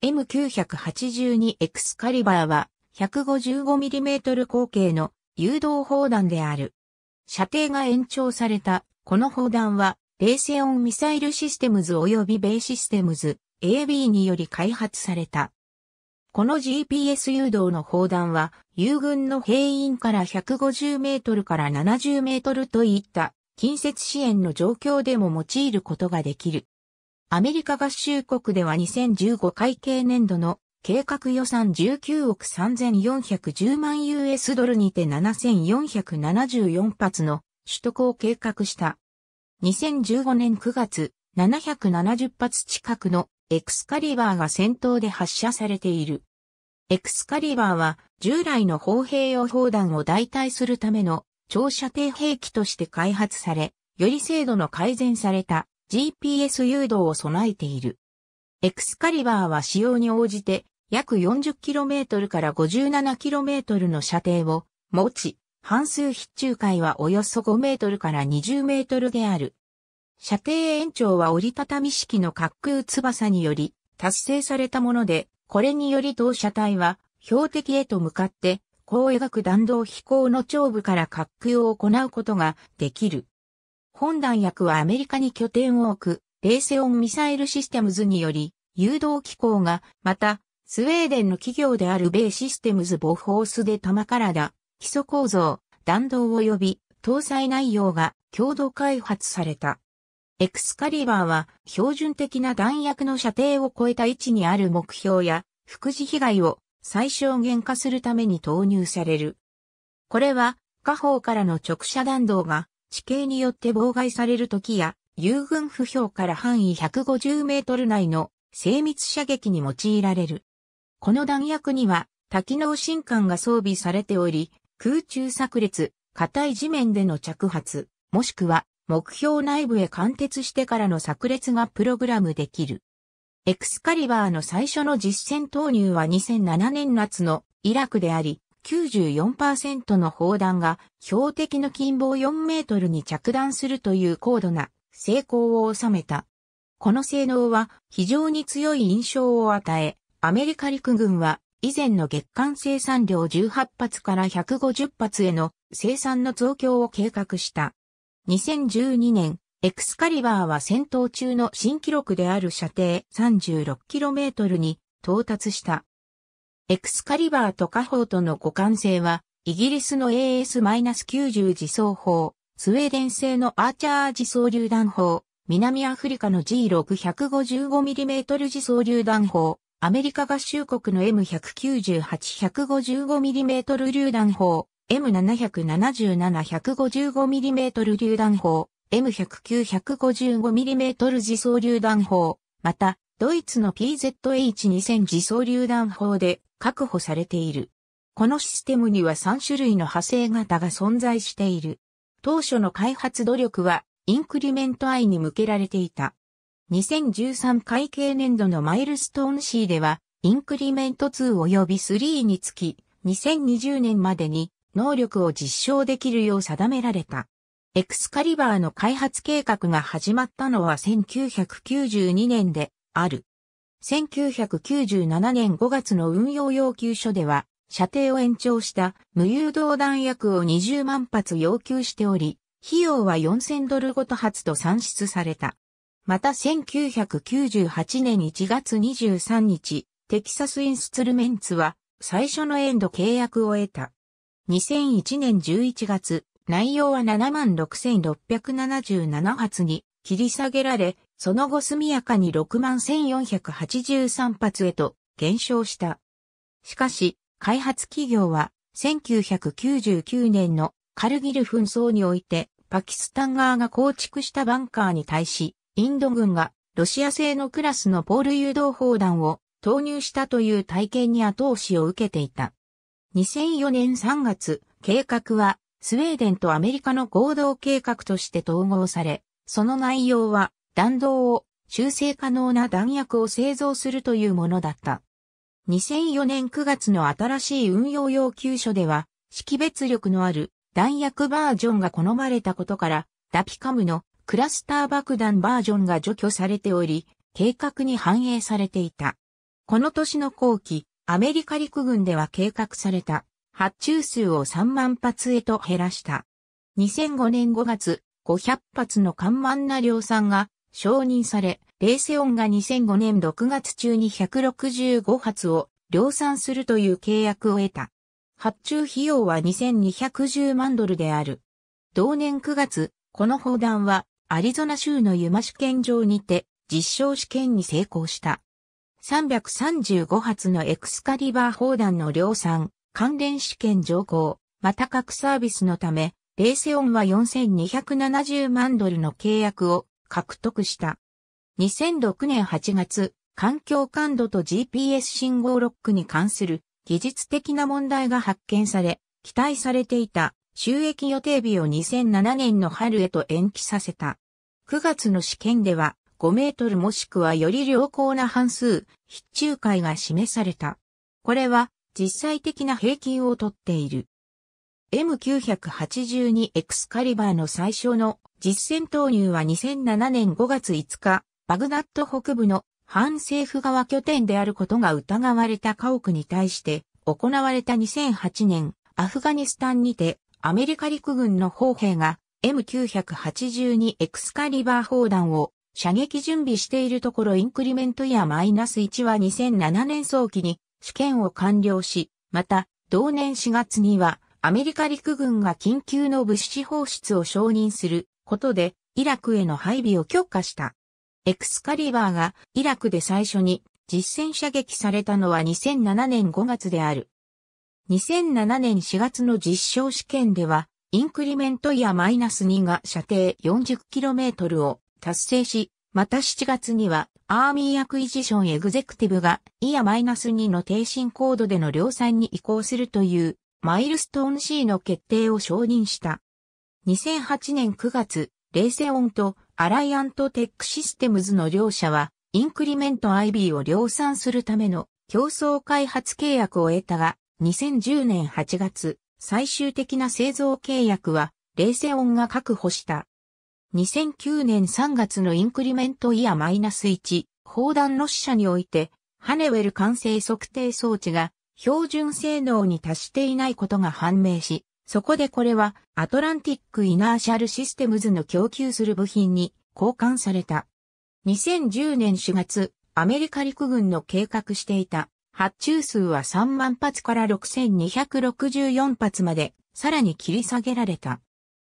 M982 エクスカリバーは 155mm 口径の誘導砲弾である。射程が延長されたこの砲弾はレーセオンミサイルシステムズ及びベイシステムズ AB により開発された。この GPS 誘導の砲弾は、友軍の兵員から150メートルから70メートルといった近接支援の状況でも用いることができる。アメリカ合衆国では2015会計年度の計画予算19億3410万 US ドルにて7474発の取得を計画した。2015年9月、770発近くのエクスカリバーが戦闘で発射されている。エクスカリバーは従来の砲兵用砲弾を代替するための長射程兵器として開発され、より精度の改善された GPS 誘導を備えている。エクスカリバーは使用に応じて約 40km から 57km の射程を持ち、半数必中回はおよそ5メートルから20メートルである。射程延長は折りたたみ式の滑空翼により達成されたもので、これにより当車体は標的へと向かって、こう描く弾道飛行の長部から滑空を行うことができる。本弾薬はアメリカに拠点を置く、レーセオンミサイルシステムズにより、誘導機構が、また、スウェーデンの企業である米システムズボフォースで玉からだ、基礎構造、弾道及び搭載内容が共同開発された。エクスカリバーは標準的な弾薬の射程を超えた位置にある目標や副次被害を最小限化するために投入される。これは下方からの直射弾道が地形によって妨害される時や、遊軍不評から範囲150メートル内の精密射撃に用いられる。この弾薬には多機能新艦が装備されており、空中炸裂、硬い地面での着発、もしくは目標内部へ貫徹してからの炸裂がプログラムできる。エクスカリバーの最初の実戦投入は2007年夏のイラクであり、94%の砲弾が標的の近傍4メートルに着弾するという高度な成功を収めた。この性能は非常に強い印象を与え、アメリカ陸軍は以前の月間生産量18発から150発への生産の増強を計画した。2012年、エクスカリバーは戦闘中の新記録である射程 36km に到達した。エクスカリバーと火砲との互換性は、イギリスの AS-90 自走砲、スウェーデン製のアーチャー自走榴弾砲、南アフリカの G655mm 自走榴弾砲、アメリカ合衆国の M198-155mm 榴弾砲、M777-155mm 榴弾砲、M109-155mm 自走榴弾砲、また、ドイツの PZH2000 自走榴弾砲で確保されている。このシステムには3種類の派生型が存在している。当初の開発努力はインクリメント I に向けられていた。2013会計年度のマイルストーン C では、インクリメント2及び3につき、2020年までに能力を実証できるよう定められた。エクスカリバーの開発計画が始まったのは1992年で、ある。1997年5月の運用要求書では、射程を延長した無誘導弾薬を20万発要求しており、費用は4000ドルごと発と算出された。また1998年1月23日、テキサスインスゥルメンツは最初のエンド契約を得た。2001年11月、内容は76,677発に切り下げられ、その後速やかに6万1483発へと減少した。しかし、開発企業は1999年のカルギル紛争においてパキスタン側が構築したバンカーに対し、インド軍がロシア製のクラスのポール誘導砲弾を投入したという体験に後押しを受けていた。2004年3月、計画はスウェーデンとアメリカの合同計画として統合され、その内容は弾道を修正可能な弾薬を製造するというものだった。2004年9月の新しい運用要求書では、識別力のある弾薬バージョンが好まれたことから、ダピカムのクラスター爆弾バージョンが除去されており、計画に反映されていた。この年の後期、アメリカ陸軍では計画された発注数を3万発へと減らした。2005年5月、500発の緩慢な量産が承認され、レーセオンが2005年6月中に165発を量産するという契約を得た。発注費用は2210万ドルである。同年9月、この砲弾はアリゾナ州のユマ試験場にて実証試験に成功した。335発のエクスカリバー砲弾の量産、関連試験上行、また各サービスのため、レーセオンは4270万ドルの契約を獲得した。2006年8月、環境感度と GPS 信号ロックに関する技術的な問題が発見され、期待されていた収益予定日を2007年の春へと延期させた。9月の試験では5メートルもしくはより良好な半数、必中回が示された。これは実際的な平均をとっている。M982 エクスカリバーの最初の実戦投入は2007年5月5日、バグダッド北部の反政府側拠点であることが疑われた家屋に対して行われた2008年、アフガニスタンにてアメリカ陸軍の砲兵が M982 エクスカリバー砲弾を射撃準備しているところインクリメントやマイナス1は2007年早期に試験を完了し、また同年4月にはアメリカ陸軍が緊急の物資放出を承認することで、イラクへの配備を許可した。エクスカリバーがイラクで最初に実戦射撃されたのは2007年5月である。2007年4月の実証試験では、インクリメントやマイナス2が射程 40km を達成し、また7月にはアーミーアクイジションエグゼクティブがイヤマイナス2の低進高度での量産に移行するというマイルストーン C の決定を承認した。2008年9月、レイセオンとアライアントテックシステムズの両社は、インクリメント IB を量産するための競争開発契約を得たが、2010年8月、最終的な製造契約は、レイセオンが確保した。2009年3月のインクリメントイヤマイナス1、砲弾ロシ社において、ハネウェル完成測定装置が標準性能に達していないことが判明し、そこでこれはアトランティックイナーシャルシステムズの供給する部品に交換された。2010年4月、アメリカ陸軍の計画していた発注数は3万発から6264発までさらに切り下げられた。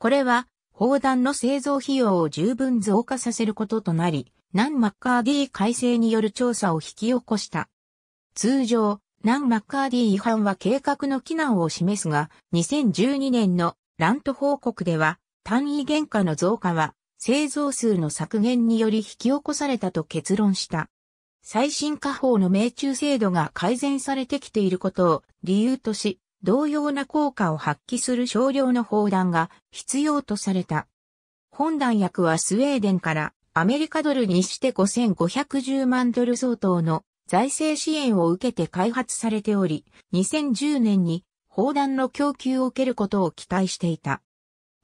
これは砲弾の製造費用を十分増加させることとなり、ナン・マッカーディー改正による調査を引き起こした。通常、ナン・マッカーディ違反は計画の機難を示すが、2012年のラント報告では、単位原価の増加は、製造数の削減により引き起こされたと結論した。最新化法の命中制度が改善されてきていることを理由とし、同様な効果を発揮する少量の砲弾が必要とされた。本弾薬はスウェーデンからアメリカドルにして5510万ドル相当の財政支援を受けて開発されており、2010年に砲弾の供給を受けることを期待していた。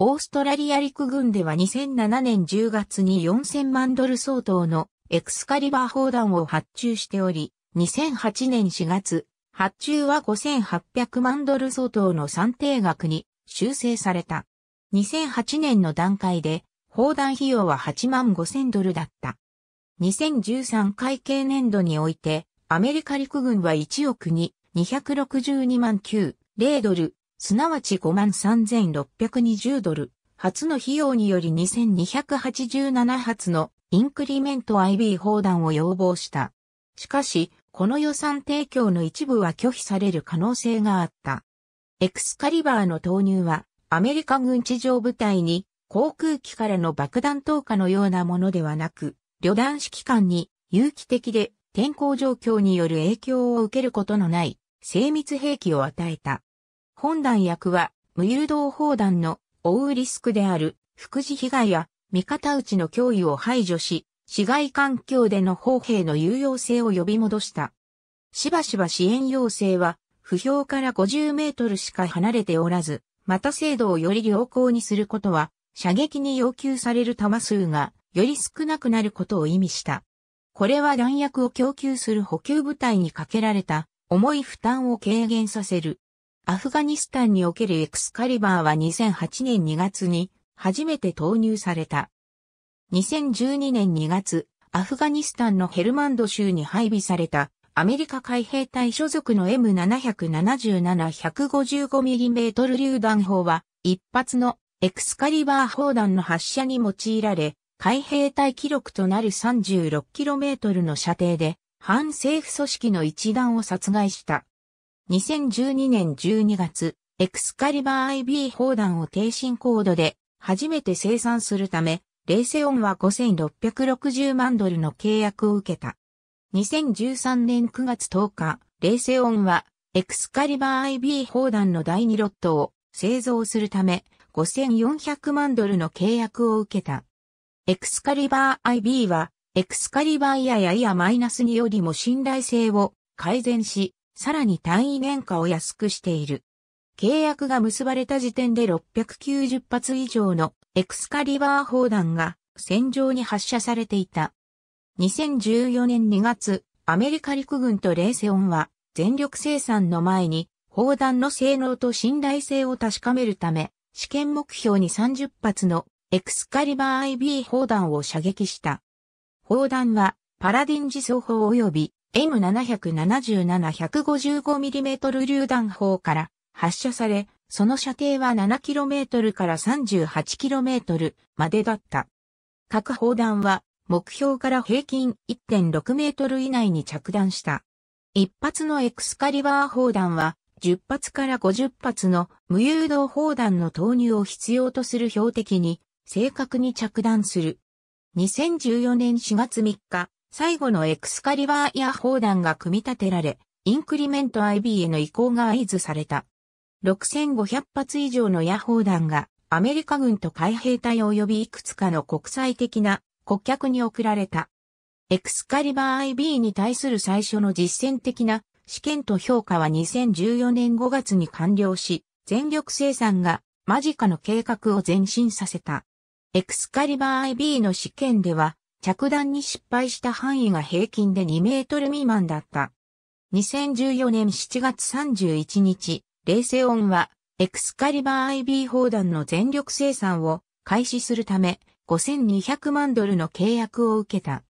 オーストラリア陸軍では2007年10月に4000万ドル相当のエクスカリバー砲弾を発注しており、2008年4月、発注は5800万ドル相当の算定額に修正された。2008年の段階で、砲弾費用は8万5000ドルだった。2013会計年度において、アメリカ陸軍は1億に262万9、0ドル、すなわち5万3620ドル、初の費用により2287発のインクリメント IB 砲弾を要望した。しかし、この予算提供の一部は拒否される可能性があった。エクスカリバーの投入は、アメリカ軍地上部隊に航空機からの爆弾投下のようなものではなく、旅団指揮官に有機的で天候状況による影響を受けることのない精密兵器を与えた。本弾薬は無誘導砲弾の追うリスクである副次被害や味方打ちの脅威を排除し、市外環境での砲兵の有用性を呼び戻した。しばしば支援要請は、不評から50メートルしか離れておらず、また精度をより良好にすることは、射撃に要求される弾数がより少なくなることを意味した。これは弾薬を供給する補給部隊にかけられた重い負担を軽減させる。アフガニスタンにおけるエクスカリバーは2008年2月に初めて投入された。2012年2月、アフガニスタンのヘルマンド州に配備されたアメリカ海兵隊所属の M777-155mm 榴弾砲は一発のエクスカリバー砲弾の発射に用いられ、海兵隊記録となる 36km の射程で、反政府組織の一団を殺害した。2012年12月、エクスカリバー IB 砲弾を低進高度で初めて生産するため、レイセオンは5660万ドルの契約を受けた。2013年9月10日、レイセオンはエクスカリバー IB 砲弾の第2ロットを製造するため5400万ドルの契約を受けた。エクスカリバー IB は、エクスカリバーやややマイナスによりも信頼性を改善し、さらに単位原価を安くしている。契約が結ばれた時点で690発以上のエクスカリバー砲弾が戦場に発射されていた。2014年2月、アメリカ陸軍とレーセオンは全力生産の前に砲弾の性能と信頼性を確かめるため、試験目標に30発のエクスカリバー IB 砲弾を射撃した。砲弾は、パラディン自走砲及び M777-155mm 榴弾砲から発射され、その射程は 7km から 38km までだった。各砲弾は目標から平均1.6メートル以内に着弾した。一発のエクスカリバー砲弾は10発から50発の無誘導砲弾の投入を必要とする標的に正確に着弾する。2014年4月3日、最後のエクスカリバーや砲弾が組み立てられ、インクリメント IB への移行が合図された。6500発以上の野砲弾がアメリカ軍と海兵隊及びいくつかの国際的な顧客に送られた。エクスカリバー IB に対する最初の実践的な試験と評価は2014年5月に完了し、全力生産が間近の計画を前進させた。エクスカリバー IB の試験では、着弾に失敗した範囲が平均で2メートル未満だった。2014年7月31日、レセオンは、エクスカリバー IB 砲弾の全力生産を開始するため、5200万ドルの契約を受けた。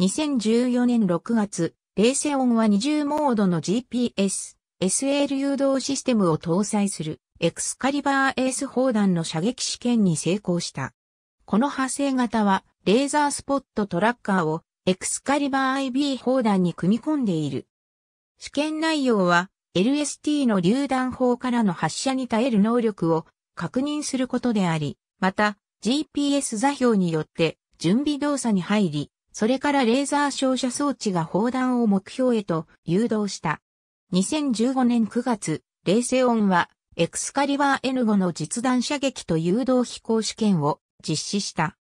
2014年6月、レーセオンは20モードの GPS、SL 誘導システムを搭載するエクスカリバーエース砲弾の射撃試験に成功した。この派生型は、レーザースポットトラッカーをエクスカリバー IB 砲弾に組み込んでいる。試験内容は LST の榴弾砲からの発射に耐える能力を確認することであり、また GPS 座標によって準備動作に入り、それからレーザー照射装置が砲弾を目標へと誘導した。2015年9月、レーセオンはエクスカリバー N5 の実弾射撃と誘導飛行試験を実施した。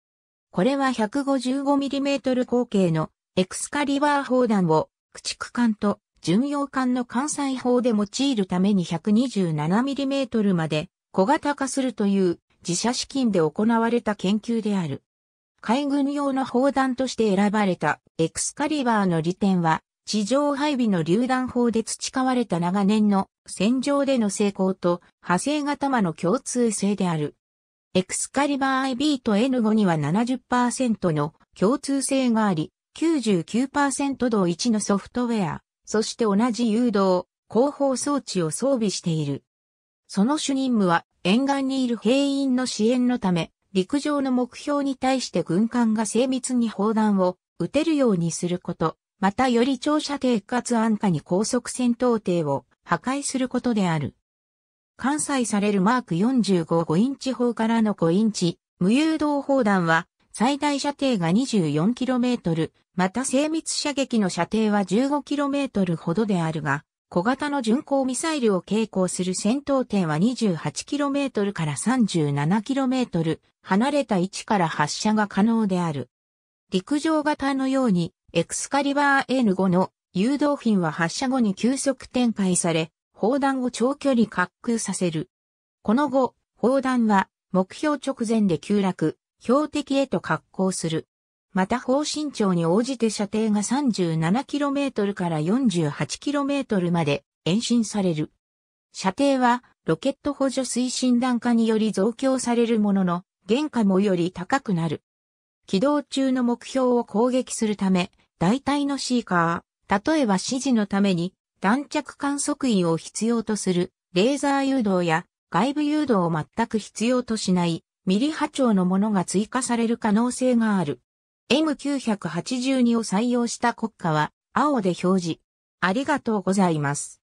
これは 155mm 口径のエクスカリバー砲弾を駆逐艦と巡洋艦の艦載砲で用いるために 127mm まで小型化するという自社資金で行われた研究である。海軍用の砲弾として選ばれたエクスカリバーの利点は地上配備の榴弾砲で培われた長年の戦場での成功と派生型間の共通性である。エクスカリバー IB と N5 には70%の共通性があり、99%同1のソフトウェア、そして同じ誘導、広報装置を装備している。その主任務は沿岸にいる兵員の支援のため、陸上の目標に対して軍艦が精密に砲弾を撃てるようにすること、またより長射程かつ安価に高速戦闘艇を破壊することである。関西されるマーク45 5インチ砲からの5インチ、無誘導砲弾は、最大射程が 24km、また精密射撃の射程は 15km ほどであるが、小型の巡航ミサイルを携行する戦闘点は 28km から 37km 離れた位置から発射が可能である。陸上型のようにエクスカリバー N5 の誘導品は発射後に急速展開され、砲弾を長距離滑空させる。この後、砲弾は目標直前で急落、標的へと滑降する。また方針長に応じて射程が 37km から 48km まで延伸される。射程はロケット補助推進弾化により増強されるものの、原価もより高くなる。軌道中の目標を攻撃するため、大体のシーカー、例えば指示のために弾着観測員を必要とする、レーザー誘導や外部誘導を全く必要としないミリ波長のものが追加される可能性がある。M982 を採用した国家は青で表示。ありがとうございます。